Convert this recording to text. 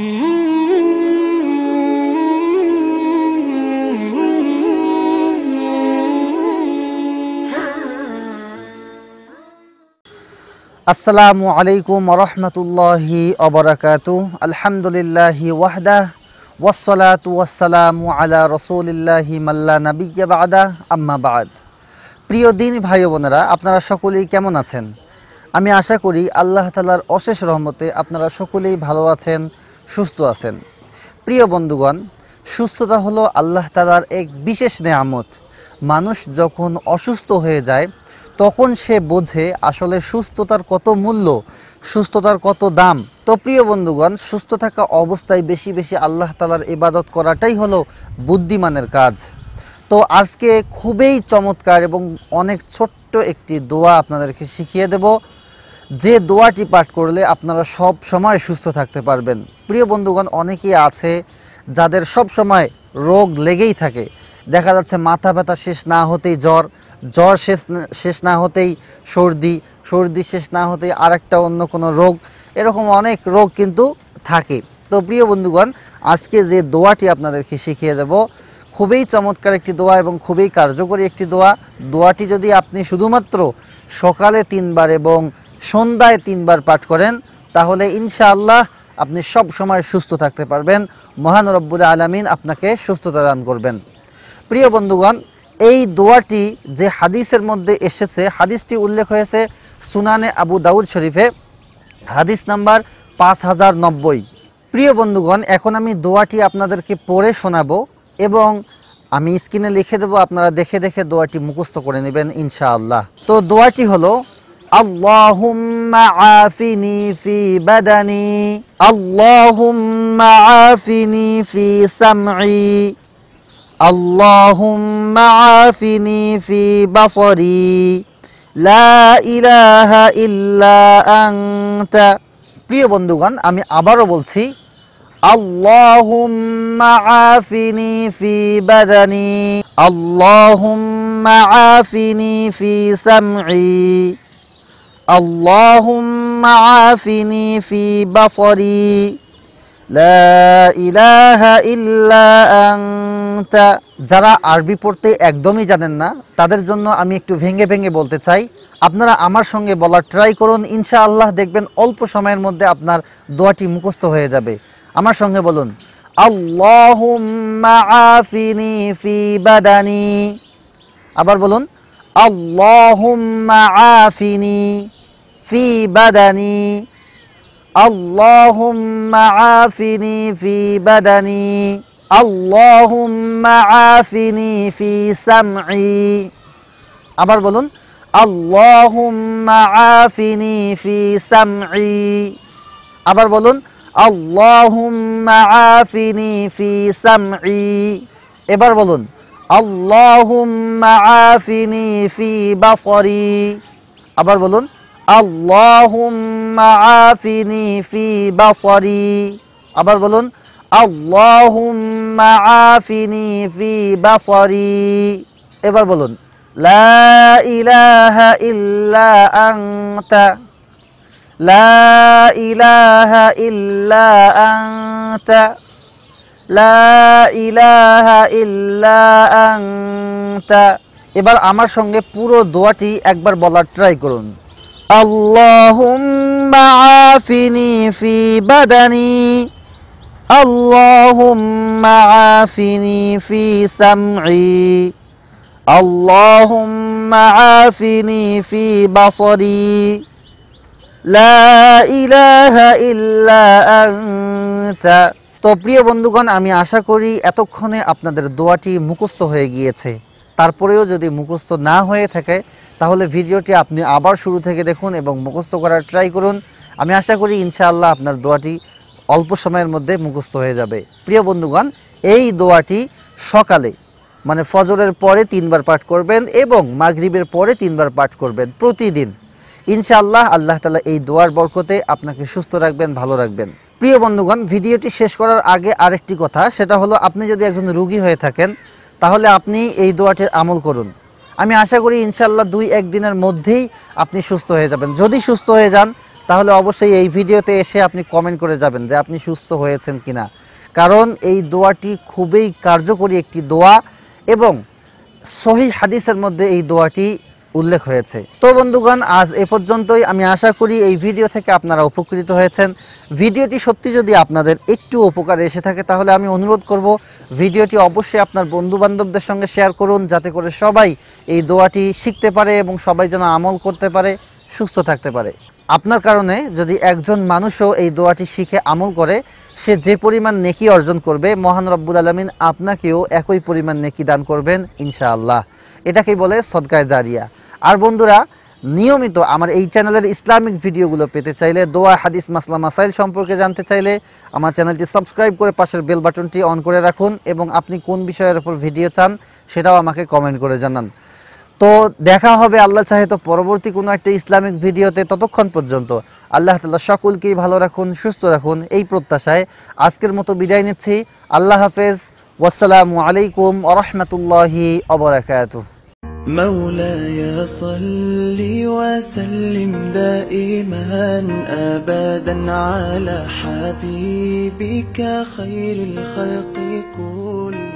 আসসালামু আলাইকুম রহমতুল্লাহি অবরাকাত আলহামদুলিল্লাহি ওয়াহদা ওয়াসলাতু ওয়াসালামু আলা রসুলিল্লাহি মাল্লা নবিয়া বাদা আম্মাবাদ প্রিয় দিন ভাই বোনেরা আপনারা সকলেই কেমন আছেন আমি আশা করি আল্লাহ তালার অশেষ রহমতে আপনারা সকলেই ভালো আছেন সুস্থ আছেন প্রিয় বন্ধুগণ সুস্থতা হলো আল্লাহ তালার এক বিশেষ নেয়ামত মানুষ যখন অসুস্থ হয়ে যায় তখন সে বোঝে আসলে সুস্থতার কত মূল্য সুস্থতার কত দাম তো প্রিয় বন্ধুগণ সুস্থ থাকা অবস্থায় বেশি বেশি আল্লাহ তালার ইবাদত করাটাই হলো বুদ্ধিমানের কাজ তো আজকে খুবই চমৎকার এবং অনেক ছোট্ট একটি দোয়া আপনাদেরকে শিখিয়ে দেব যে দোয়াটি পাঠ করলে আপনারা সব সময় সুস্থ থাকতে পারবেন প্রিয় বন্ধুগণ অনেকেই আছে যাদের সব সময় রোগ লেগেই থাকে দেখা যাচ্ছে মাথা ব্যথা শেষ না হতেই জ্বর জ্বর শেষ শেষ না হতেই সর্দি সর্দি শেষ না হতেই আরেকটা অন্য কোনো রোগ এরকম অনেক রোগ কিন্তু থাকে তো প্রিয় বন্ধুগণ আজকে যে দোয়াটি আপনাদেরকে শিখিয়ে দেব খুবই চমৎকার একটি দোয়া এবং খুবই কার্যকরী একটি দোয়া দোয়াটি যদি আপনি শুধুমাত্র সকালে তিনবার এবং সন্ধ্যায় তিনবার পাঠ করেন তাহলে ইনশাআল্লাহ আপনি সব সময় সুস্থ থাকতে পারবেন মহান রব্বুল আলমিন আপনাকে সুস্থতা দান করবেন প্রিয় বন্ধুগণ এই দোয়াটি যে হাদিসের মধ্যে এসেছে হাদিসটি উল্লেখ হয়েছে সুনানে আবু দাউদ শরীফে হাদিস নাম্বার পাঁচ হাজার নব্বই প্রিয় বন্ধুগণ এখন আমি দোয়াটি আপনাদেরকে পড়ে শোনাবো এবং আমি স্ক্রিনে লিখে দেব আপনারা দেখে দেখে দোয়াটি মুখস্থ করে নেবেন ইনশাআল্লাহ তো দোয়াটি হলো اللهم عافني في بدني اللهم عافني في سمعي اللهم عافني في بصري لا إله إلا أنت প্রিয় বন্ধুগণ আমি আবারও বলছি اللهم عافني في بدني اللهم عافني في سمعي اللهم عافني في بصري لا إله إلا أنت যারা আরবি পড়তে একদমই জানেন না তাদের জন্য আমি একটু ভেঙে ভেঙে বলতে চাই আপনারা আমার সঙ্গে বলার ট্রাই করুন ইনশাআল্লাহ দেখবেন অল্প সময়ের মধ্যে আপনার দোয়াটি মুখস্থ হয়ে যাবে আমার সঙ্গে বলুন আল্লাহুম্মা আফিনি ফি বাদানি আবার বলুন আল্লাহুম্মা আফিনি في بدني اللهم عافني في بدني اللهم عافني في سمعي আবার বলুন اللهم عافني في سمعي আবার বলুন اللهم عافني في سمعي এবার বলুন اللهم عافني في بصري আবার বলুন اللهم عافني في بصري আবার বলুন اللهم عافني في بصري এবার বলুন لا إله إلا أنت لا إله إلا أنت لا إله إلا أنت এবার আমার সঙ্গে পুরো দোয়াটি একবার বলার ট্রাই করুন اللهم عافني في بدني اللهم عافني في سمعي اللهم عافني في بصري لا إله إلا أنت তো প্রিয় বন্ধুগণ আমি আশা করি এতক্ষণে আপনাদের দোয়াটি মুখস্থ হয়ে গিয়েছে তারপরেও যদি মুখস্থ না হয়ে থাকে তাহলে ভিডিওটি আপনি আবার শুরু থেকে দেখুন এবং মুখস্থ করার ট্রাই করুন আমি আশা করি ইনশাআল্লাহ আপনার দোয়াটি অল্প সময়ের মধ্যে মুখস্থ হয়ে যাবে প্রিয় বন্ধুগণ এই দোয়াটি সকালে মানে ফজরের পরে তিনবার পাঠ করবেন এবং মাগরিবের পরে তিনবার পাঠ করবেন প্রতিদিন ইনশাআল্লাহ আল্লাহ তালা এই দোয়ার বরকতে আপনাকে সুস্থ রাখবেন ভালো রাখবেন প্রিয় বন্ধুগণ ভিডিওটি শেষ করার আগে আরেকটি কথা সেটা হলো আপনি যদি একজন রুগী হয়ে থাকেন তাহলে আপনি এই দোয়াটি আমল করুন আমি আশা করি ইনশাল্লাহ দুই একদিনের মধ্যেই আপনি সুস্থ হয়ে যাবেন যদি সুস্থ হয়ে যান তাহলে অবশ্যই এই ভিডিওতে এসে আপনি কমেন্ট করে যাবেন যে আপনি সুস্থ হয়েছেন কিনা কারণ এই দোয়াটি খুবই কার্যকরী একটি দোয়া এবং সহি হাদিসের মধ্যে এই দোয়াটি উল্লেখ হয়েছে তো বন্ধুগণ আজ এ পর্যন্তই আমি আশা করি এই ভিডিও থেকে আপনারা উপকৃত হয়েছেন ভিডিওটি সত্যি যদি আপনাদের একটু উপকার এসে থাকে তাহলে আমি অনুরোধ করব ভিডিওটি অবশ্যই আপনার বন্ধুবান্ধবদের সঙ্গে শেয়ার করুন যাতে করে সবাই এই দোয়াটি শিখতে পারে এবং সবাই যেন আমল করতে পারে সুস্থ থাকতে পারে আপনার কারণে যদি একজন মানুষও এই দোয়াটি শিখে আমল করে সে যে পরিমাণ নেকি অর্জন করবে মহান রব্বুল আলমিন আপনাকেও একই পরিমাণ নেকি দান করবেন ইনশাআল্লাহ এটাকেই বলে সদকায় জারিয়া আর বন্ধুরা নিয়মিত আমার এই চ্যানেলের ইসলামিক ভিডিওগুলো পেতে চাইলে দোয়া হাদিস মাসলা মাসাইল সম্পর্কে জানতে চাইলে আমার চ্যানেলটি সাবস্ক্রাইব করে পাশের বেল বাটনটি অন করে রাখুন এবং আপনি কোন বিষয়ের ওপর ভিডিও চান সেটাও আমাকে কমেন্ট করে জানান তো দেখা হবে আল্লাহ চাহে তো পরবর্তী কোনো একটা ইসলামিক ভিডিওতে ততক্ষণ পর্যন্ত আল্লাহ তাল্লাহ সকলকেই ভালো রাখুন সুস্থ রাখুন এই প্রত্যাশায় আজকের মতো বিদায় নিচ্ছি আল্লাহ হাফেজ ওয়াসালামু আলাইকুম আরহামতুল্লাহি অবরাকাত مولاي صل وسلم دائما ابدا على حبيبك خير الخلق كلهم